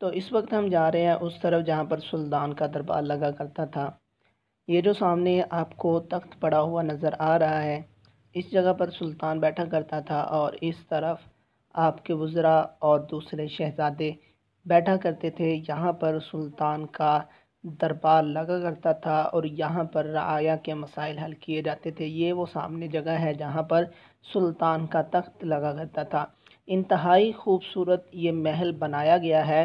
तो इस वक्त हम जा रहे हैं उस तरफ जहाँ पर सुल्तान का दरबार लगा करता था ये जो सामने आपको तख्त पड़ा हुआ नज़र आ रहा है इस जगह पर सुल्तान बैठा करता था और इस तरफ आपके वज़रा और दूसरे शहजादे बैठा करते थे यहाँ पर सुल्तान का दरबार लगा करता था और यहाँ पर रया के मसाइल हल किए जाते थे ये वो सामने जगह है जहाँ पर सुल्तान का तख्त लगा करता था इंतहाई खूबसूरत ये महल बनाया गया है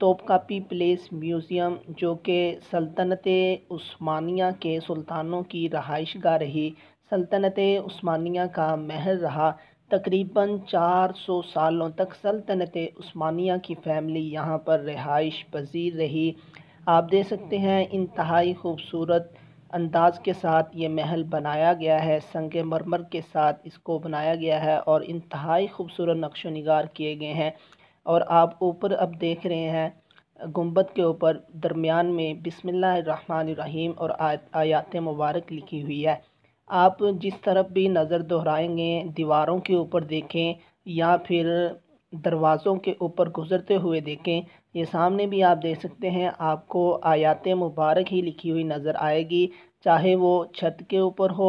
तोपकापी प्लेस म्यूज़ियम जो कि सल्तनत उस्मानिया के सुल्तानों की रहाइश गाह रही सल्तनत उस्मानिया का महल रहा तकरीबन 400 सालों तक सल्तनत उस्मानिया की फैमिली यहाँ पर रहाइश पजीर रही आप देख सकते हैं इंतहाई खूबसूरत अंदाज के साथ ये महल बनाया गया है संग मरमर के साथ इसको बनाया गया है और इंतहाई खूबसूरत नक्श नगार किए गए हैं और आप ऊपर अब देख रहे हैं गुम्बद के ऊपर दरमियान में बिसमीम और आयात मुबारक लिखी हुई है आप जिस तरफ भी नज़र दोहराएंगे दीवारों के ऊपर देखें या फिर दरवाज़ों के ऊपर गुज़रते हुए देखें ये सामने भी आप देख सकते हैं आपको आयात मुबारक ही लिखी हुई नज़र आएगी चाहे वो छत के ऊपर हो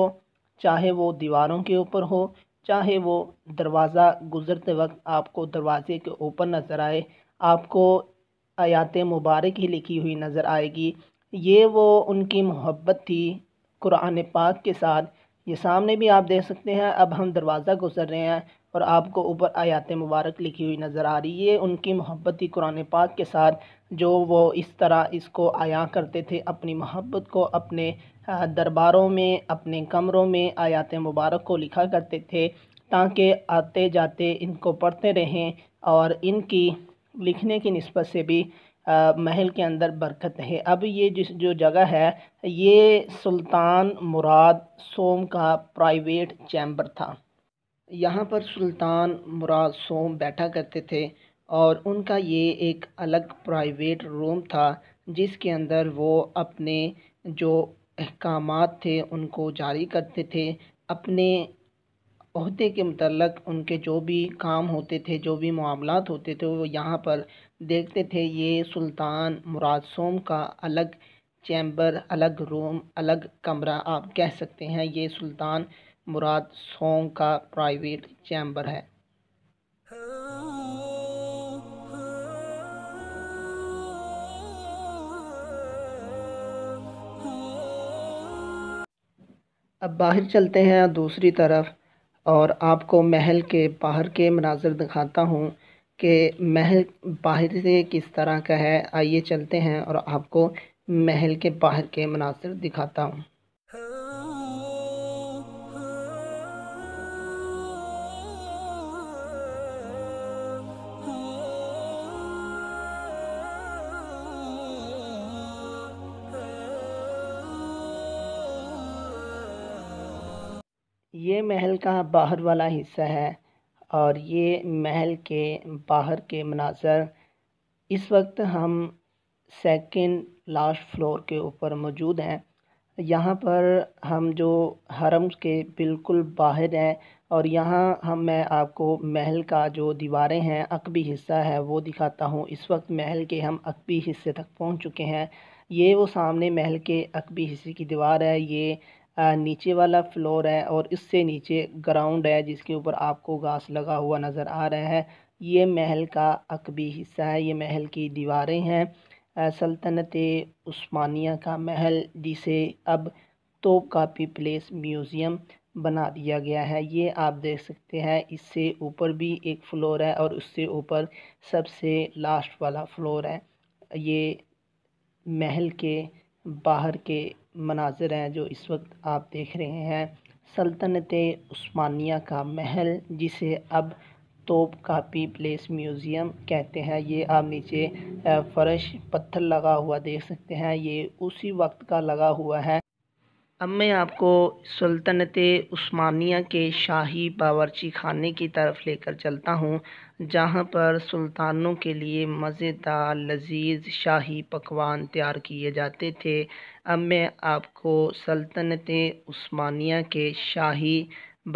चाहे वो दीवारों के ऊपर हो चाहे वो दरवाज़ा गुज़रते वक्त आपको दरवाज़े के ऊपर नज़र आए आपको आयात मुबारक ही लिखी हुई नज़र आएगी ये वो उनकी मोहब्बत थी कुरान पाक के साथ ये सामने भी आप देख सकते हैं अब हम दरवाज़ा गुजर रहे हैं और आपको ऊपर आयात मुबारक लिखी हुई नज़र आ रही है उनकी मोहब्बत ही कुरान पाक के साथ जो वो इस तरह इसको आया करते थे अपनी मोहब्बत को अपने दरबारों में अपने कमरों में आयात मुबारक को लिखा करते थे ताकि आते जाते इनको पढ़ते रहें और इनकी लिखने की नस्बत से भी महल के अंदर बरकत है अब ये जिस जो जगह है ये सुल्तान मुराद सोम का प्राइवेट चैम्बर था यहाँ पर सुल्तान मुराद सोम बैठा करते थे और उनका ये एक अलग प्राइवेट रूम था जिसके अंदर वो अपने जो अहकाम थे उनको जारी करते थे अपने अहदे के मतलब उनके जो भी काम होते थे जो भी मामला होते थे वो यहाँ पर देखते थे ये सुल्तान मुराद सोम का अलग चैम्बर अलग रूम अलग कमरा आप कह सकते हैं ये सुल्तान मुराद सोम का प्राइवेट चैम्बर है अब बाहर चलते हैं दूसरी तरफ और आपको महल के बाहर के मनाज़र दिखाता हूँ कि महल बाहर से किस तरह का है आइए चलते हैं और आपको महल के बाहर के मनाज़र दिखाता हूँ ये महल का बाहर वाला हिस्सा है और ये महल के बाहर के मनाजर इस वक्त हम सेकंड लास्ट फ्लोर के ऊपर मौजूद हैं यहाँ पर हम जो हरम के बिल्कुल बाहर हैं और यहाँ हम मैं आपको महल का जो दीवारें हैं अकबी हिस्सा है वो दिखाता हूँ इस वक्त महल के हम अकबी हिस्से तक पहुँच चुके हैं ये वो सामने महल के अकबी हिस्से की दीवार है ये नीचे वाला फ्लोर है और इससे नीचे ग्राउंड है जिसके ऊपर आपको घास लगा हुआ नज़र आ रहा है ये महल का अकबी हिस्सा है ये महल की दीवारें हैं सल्तनत उस्मानिया का महल जिसे अब तो कापी प्लेस म्यूज़ियम बना दिया गया है ये आप देख सकते हैं इससे ऊपर भी एक फ्लोर है और उससे ऊपर सबसे लास्ट वाला फ्लोर है ये महल के बाहर के मनाजिर हैं जो इस वक्त आप देख रहे हैं सल्तनत उस्मानिया का महल जिसे अब तोप कापी प्लेस म्यूज़ियम कहते हैं ये आप नीचे फर्श पत्थर लगा हुआ देख सकते हैं ये उसी वक्त का लगा हुआ है अब मैं आपको सल्तनत उस्मानिया के शाही बावर्ची खाने की तरफ लेकर चलता हूँ जहाँ पर सुल्तानों के लिए मज़ेदार लजीज शाही पकवान तैयार किए जाते थे अब मैं आपको सल्तनत उस्मानिया के शाही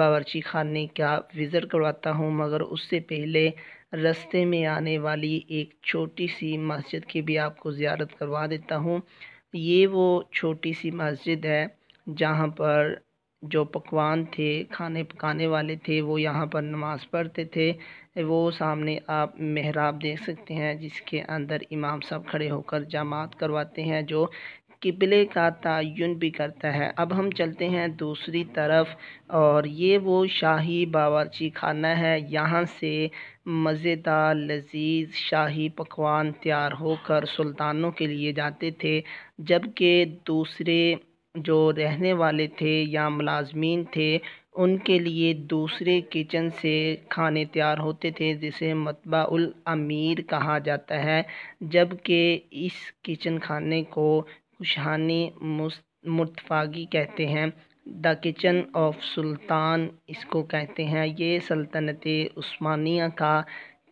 बावर्ची खाने का विज़िट करवाता हूँ मगर उससे पहले रस्ते में आने वाली एक छोटी सी मस्जिद की भी आपको ज़्यारत करवा देता हूँ ये वो छोटी सी मस्जिद है जहाँ पर जो पकवान थे खाने पकाने वाले थे वो यहाँ पर नमाज़ पढ़ते थे वो सामने आप मेहराब देख सकते हैं जिसके अंदर इमाम साहब खड़े होकर जमात करवाते हैं जो किबले का तयन भी करता है अब हम चलते हैं दूसरी तरफ और ये वो शाही बावरची खाना है यहाँ से मज़ेदार लजीज शाही पकवान तैयार होकर सुल्तानों के लिए जाते थे जबकि दूसरे जो रहने वाले थे या मुलाज़मीन थे उनके लिए दूसरे किचन से खाने तैयार होते थे जिसे मतबाउल अमीर कहा जाता है जबकि इस किचन खाने को खुशहानी मुतफागी कहते हैं द किचन ऑफ सुल्तान इसको कहते हैं ये सल्तनत उस्मानिया का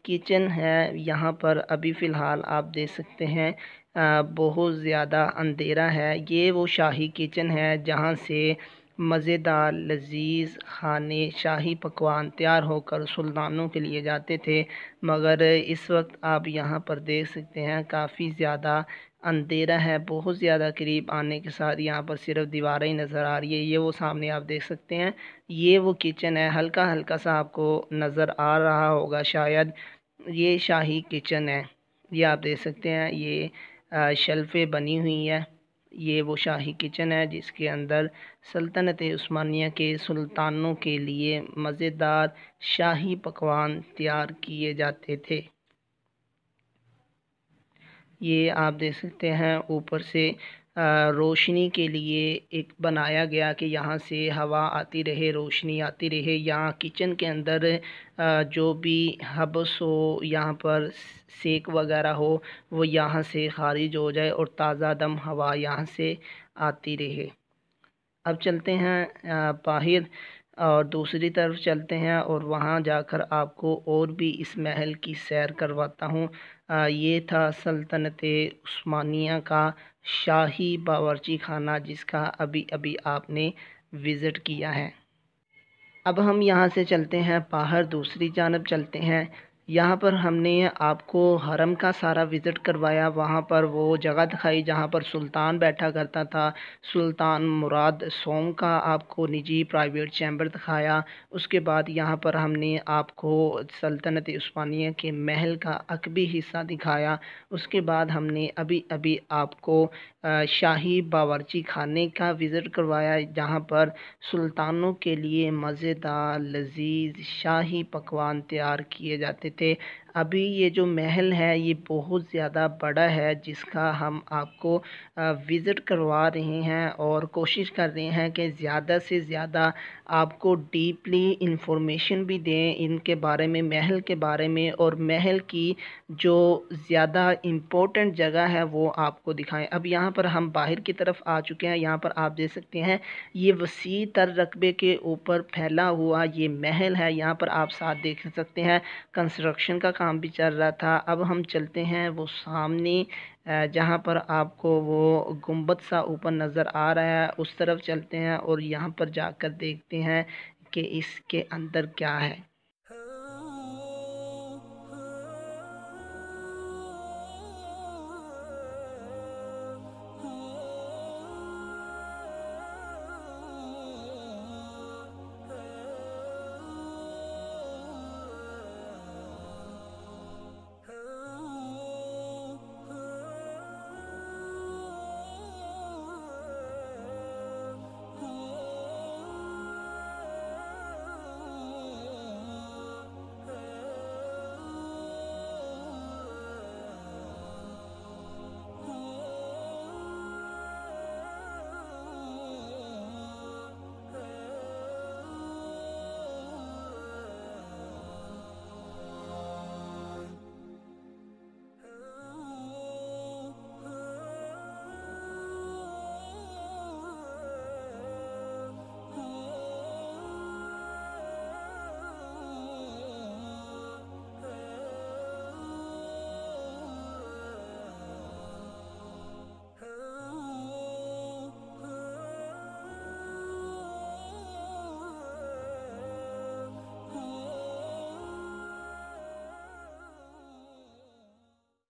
किचन है यहाँ पर अभी फ़िलहाल आप देख सकते हैं बहुत ज़्यादा अंधेरा है ये वो शाही किचन है जहाँ से मज़ेदार लजीज खाने शाही पकवान तैयार होकर सुल्तानों के लिए जाते थे मगर इस वक्त आप यहाँ पर देख सकते हैं काफ़ी ज़्यादा अंधेरा है बहुत ज़्यादा करीब आने के साथ यहाँ पर सिर्फ दीवारें ही नज़र आ रही है ये वो सामने आप देख सकते हैं ये वो किचन है हल्का हल्का सा आपको नज़र आ रहा होगा शायद ये शाही किचन है ये आप देख सकते हैं ये शेल्फ़ें बनी हुई हैं ये वो शाही किचन है जिसके अंदर सल्तनत उस्मानिया के सुल्तानों के लिए मज़ेदार शाही पकवान तैयार किए जाते थे ये आप देख सकते हैं ऊपर से रोशनी के लिए एक बनाया गया कि यहाँ से हवा आती रहे रोशनी आती रहे यहाँ किचन के अंदर जो भी हब्स हो यहाँ पर सेक वगैरह हो वो यहाँ से खारिज हो जाए और ताज़ा दम हवा यहाँ से आती रहे अब चलते हैं बाहर और दूसरी तरफ चलते हैं और वहाँ जाकर आपको और भी इस महल की सैर करवाता हूँ ये था सल्तनत स्मानिया का शाही बावर्ची खाना जिसका अभी अभी आपने विज़िट किया है अब हम यहाँ से चलते हैं बाहर दूसरी जानब चलते हैं यहाँ पर हमने आपको हरम का सारा विज़िट करवाया वहाँ पर वो जगह दिखाई जहाँ पर सुल्तान बैठा करता था सुल्तान मुराद सोम का आपको निजी प्राइवेट चैम्बर दिखाया उसके बाद यहाँ पर हमने आपको सल्तनत उस्मानिया के महल का अकबी हिस्सा दिखाया उसके बाद हमने अभी अभी आपको शाही बावर्ची खाने का विज़िट करवाया जहाँ पर सुल्तानों के लिए मज़ेदार लजीज शाही पकवान तैयार किए जाते थे सकते अभी ये जो महल है ये बहुत ज़्यादा बड़ा है जिसका हम आपको विज़िट करवा रहे हैं और कोशिश कर रहे हैं कि ज़्यादा से ज़्यादा आपको डीपली इंफॉर्मेशन भी दें इनके बारे में महल के बारे में और महल की जो ज़्यादा इम्पोर्टेंट जगह है वो आपको दिखाएं अब यहाँ पर हम बाहर की तरफ आ चुके हैं यहाँ पर आप देख सकते हैं ये वसी तर रकबे के ऊपर फैला हुआ ये महल है यहाँ पर आप साथ देख सकते हैं कंस्ट्रक्शन का काम भी चल रहा था अब हम चलते हैं वो सामने जहाँ पर आपको वो गुंबद सा ऊपर नज़र आ रहा है उस तरफ चलते हैं और यहाँ पर जाकर देखते हैं कि इसके अंदर क्या है